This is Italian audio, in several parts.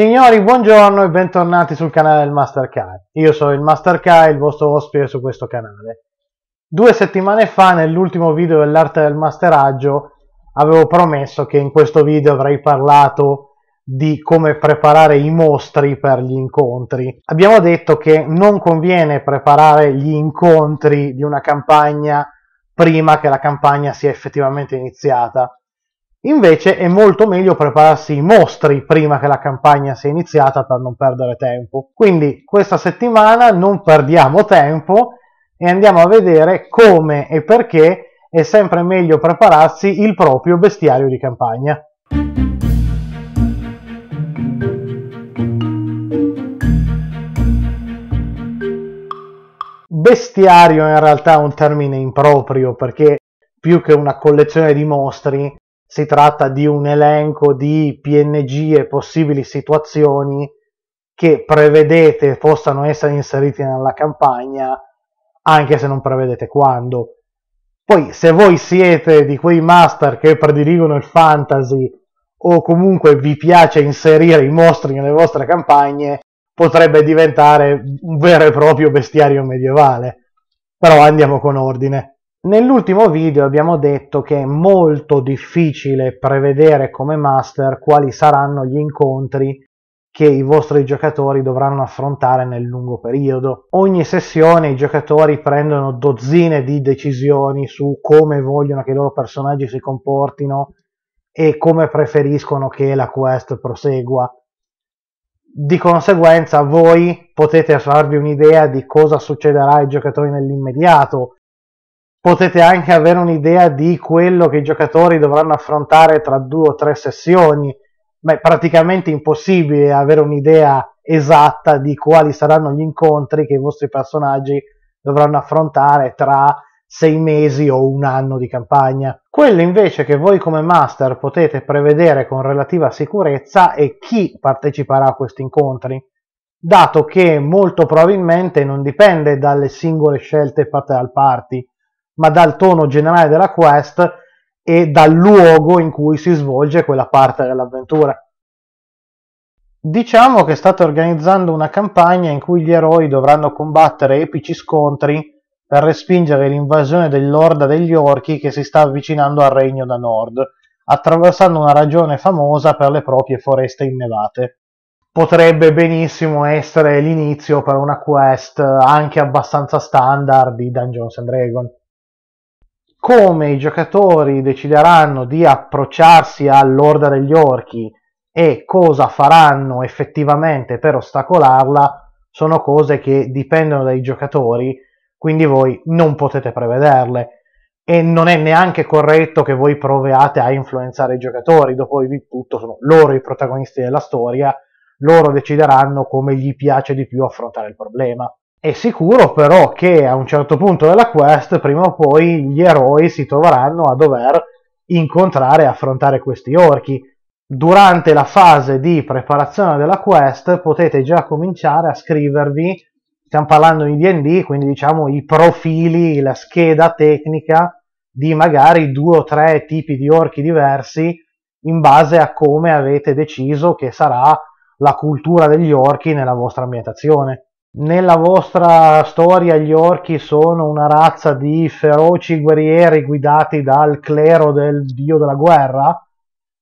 Signori, buongiorno e bentornati sul canale del Master Kai. Io sono il Master Kai, il vostro ospite su questo canale. Due settimane fa, nell'ultimo video dell'arte del masteraggio, avevo promesso che in questo video avrei parlato di come preparare i mostri per gli incontri. Abbiamo detto che non conviene preparare gli incontri di una campagna prima che la campagna sia effettivamente iniziata, Invece è molto meglio prepararsi i mostri prima che la campagna sia iniziata per non perdere tempo. Quindi questa settimana non perdiamo tempo e andiamo a vedere come e perché è sempre meglio prepararsi il proprio bestiario di campagna. Bestiario in realtà è un termine improprio perché più che una collezione di mostri si tratta di un elenco di PNG e possibili situazioni che prevedete possano essere inseriti nella campagna, anche se non prevedete quando. Poi, se voi siete di quei master che prediligono il fantasy o comunque vi piace inserire i mostri nelle vostre campagne, potrebbe diventare un vero e proprio bestiario medievale. Però andiamo con ordine. Nell'ultimo video abbiamo detto che è molto difficile prevedere come master quali saranno gli incontri che i vostri giocatori dovranno affrontare nel lungo periodo. Ogni sessione i giocatori prendono dozzine di decisioni su come vogliono che i loro personaggi si comportino e come preferiscono che la quest prosegua. Di conseguenza voi potete farvi un'idea di cosa succederà ai giocatori nell'immediato potete anche avere un'idea di quello che i giocatori dovranno affrontare tra due o tre sessioni. ma è praticamente impossibile avere un'idea esatta di quali saranno gli incontri che i vostri personaggi dovranno affrontare tra sei mesi o un anno di campagna. Quello invece che voi come master potete prevedere con relativa sicurezza è chi parteciperà a questi incontri, dato che molto probabilmente non dipende dalle singole scelte fatte al party, ma dal tono generale della quest e dal luogo in cui si svolge quella parte dell'avventura. Diciamo che state organizzando una campagna in cui gli eroi dovranno combattere epici scontri per respingere l'invasione dell'orda degli orchi che si sta avvicinando al regno da nord, attraversando una ragione famosa per le proprie foreste innevate. Potrebbe benissimo essere l'inizio per una quest anche abbastanza standard di Dungeons and Dragons come i giocatori decideranno di approcciarsi all'orda degli orchi e cosa faranno effettivamente per ostacolarla sono cose che dipendono dai giocatori, quindi voi non potete prevederle e non è neanche corretto che voi proviate a influenzare i giocatori, dopo vi tutto sono loro i protagonisti della storia, loro decideranno come gli piace di più affrontare il problema. È sicuro però che a un certo punto della quest, prima o poi, gli eroi si troveranno a dover incontrare e affrontare questi orchi. Durante la fase di preparazione della quest potete già cominciare a scrivervi, stiamo parlando di DD, quindi diciamo i profili, la scheda tecnica di magari due o tre tipi di orchi diversi in base a come avete deciso che sarà la cultura degli orchi nella vostra ambientazione nella vostra storia gli orchi sono una razza di feroci guerrieri guidati dal clero del dio della guerra?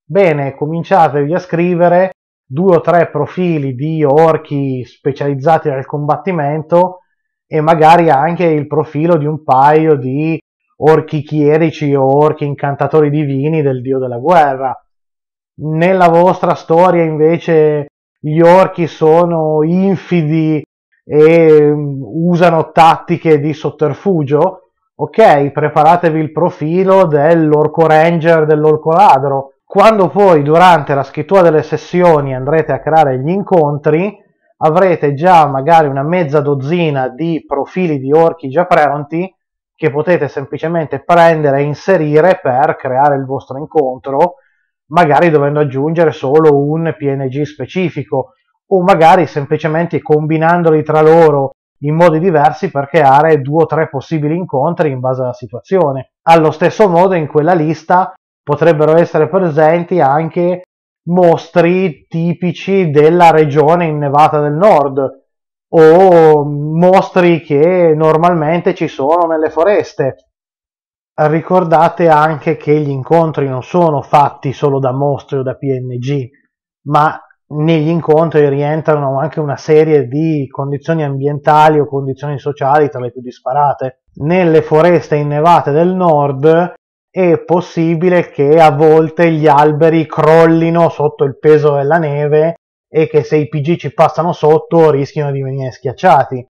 Bene, cominciatevi a scrivere due o tre profili di orchi specializzati nel combattimento e magari anche il profilo di un paio di orchi chierici o orchi incantatori divini del dio della guerra. Nella vostra storia invece gli orchi sono infidi e mm, usano tattiche di sotterfugio, ok, preparatevi il profilo dell'orco ranger, dell'orco ladro. Quando poi durante la scrittura delle sessioni andrete a creare gli incontri, avrete già magari una mezza dozzina di profili di orchi già pronti che potete semplicemente prendere e inserire per creare il vostro incontro, magari dovendo aggiungere solo un PNG specifico o magari semplicemente combinandoli tra loro in modi diversi per creare due o tre possibili incontri in base alla situazione. Allo stesso modo in quella lista potrebbero essere presenti anche mostri tipici della regione innevata del nord o mostri che normalmente ci sono nelle foreste. Ricordate anche che gli incontri non sono fatti solo da mostri o da PNG, ma negli incontri rientrano anche una serie di condizioni ambientali o condizioni sociali tra le più disparate. Nelle foreste innevate del nord è possibile che a volte gli alberi crollino sotto il peso della neve e che se i PG ci passano sotto rischiano di venire schiacciati.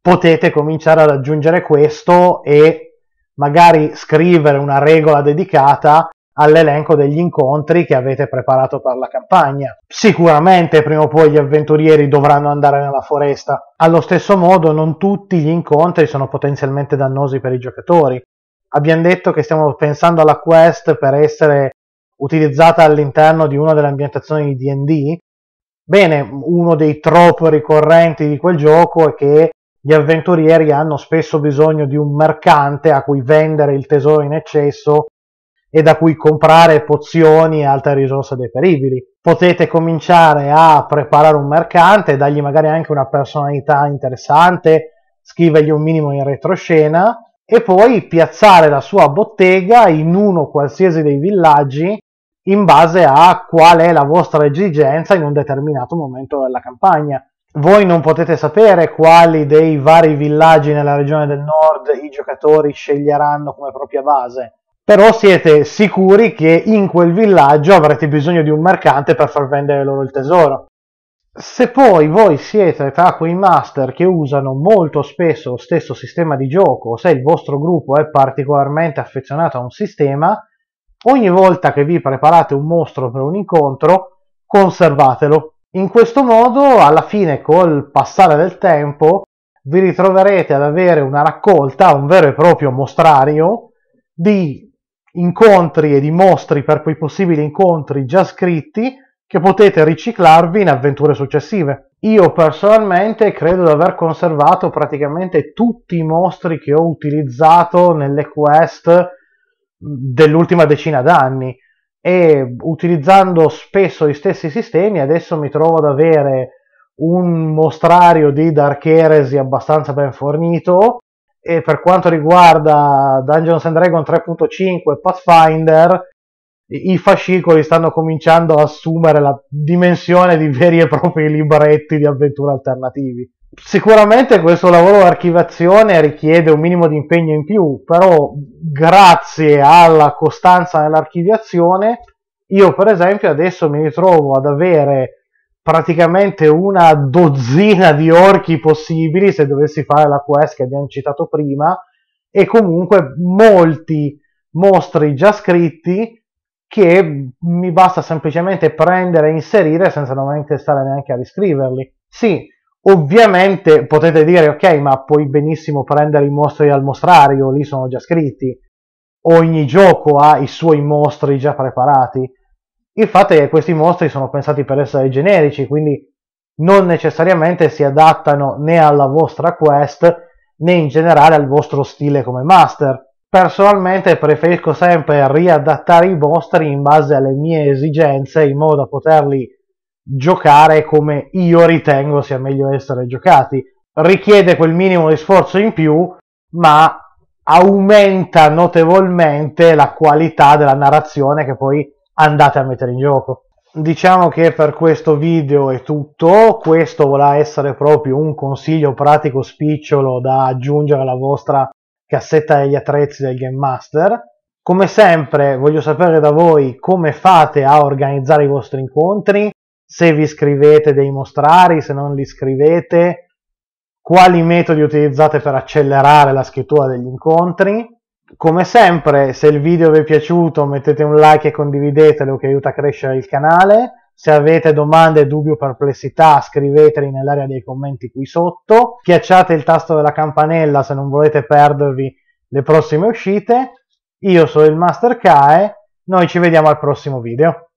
Potete cominciare ad aggiungere questo e magari scrivere una regola dedicata all'elenco degli incontri che avete preparato per la campagna. Sicuramente prima o poi gli avventurieri dovranno andare nella foresta. Allo stesso modo non tutti gli incontri sono potenzialmente dannosi per i giocatori. Abbiamo detto che stiamo pensando alla quest per essere utilizzata all'interno di una delle ambientazioni di DD. Bene, uno dei troppo ricorrenti di quel gioco è che gli avventurieri hanno spesso bisogno di un mercante a cui vendere il tesoro in eccesso e da cui comprare pozioni e altre risorse deperibili. Potete cominciare a preparare un mercante, dargli magari anche una personalità interessante, scrivergli un minimo in retroscena e poi piazzare la sua bottega in uno qualsiasi dei villaggi in base a qual è la vostra esigenza in un determinato momento della campagna. Voi non potete sapere quali dei vari villaggi nella regione del nord i giocatori sceglieranno come propria base però siete sicuri che in quel villaggio avrete bisogno di un mercante per far vendere loro il tesoro. Se poi voi siete tra quei master che usano molto spesso lo stesso sistema di gioco, o se il vostro gruppo è particolarmente affezionato a un sistema, ogni volta che vi preparate un mostro per un incontro, conservatelo. In questo modo, alla fine, col passare del tempo, vi ritroverete ad avere una raccolta, un vero e proprio mostrario di incontri e di mostri per quei possibili incontri già scritti che potete riciclarvi in avventure successive. Io personalmente credo di aver conservato praticamente tutti i mostri che ho utilizzato nelle quest dell'ultima decina d'anni e utilizzando spesso gli stessi sistemi adesso mi trovo ad avere un mostrario di Dark Heresy abbastanza ben fornito, e per quanto riguarda Dungeons and Dragons 3.5 Pathfinder i fascicoli stanno cominciando a assumere la dimensione di veri e propri libretti di avventure alternativi. Sicuramente questo lavoro di archivazione richiede un minimo di impegno in più, però grazie alla costanza nell'archiviazione io per esempio adesso mi ritrovo ad avere praticamente una dozzina di orchi possibili se dovessi fare la quest che abbiamo citato prima e comunque molti mostri già scritti che mi basta semplicemente prendere e inserire senza dover stare neanche a riscriverli. Sì, ovviamente potete dire ok, ma puoi benissimo prendere i mostri al mostrario, lì sono già scritti. Ogni gioco ha i suoi mostri già preparati il fatto è che questi mostri sono pensati per essere generici, quindi non necessariamente si adattano né alla vostra quest né in generale al vostro stile come master. Personalmente preferisco sempre riadattare i mostri in base alle mie esigenze in modo da poterli giocare come io ritengo sia meglio essere giocati. Richiede quel minimo di sforzo in più, ma aumenta notevolmente la qualità della narrazione che poi andate a mettere in gioco. Diciamo che per questo video è tutto, questo vorrà essere proprio un consiglio pratico spicciolo da aggiungere alla vostra cassetta degli attrezzi del Game Master. Come sempre voglio sapere da voi come fate a organizzare i vostri incontri, se vi scrivete dei mostrari, se non li scrivete, quali metodi utilizzate per accelerare la scrittura degli incontri come sempre, se il video vi è piaciuto mettete un like e condividetelo che aiuta a crescere il canale. Se avete domande, dubbi o perplessità scriveteli nell'area dei commenti qui sotto. Schiacciate il tasto della campanella se non volete perdervi le prossime uscite. Io sono il Master Kae, noi ci vediamo al prossimo video.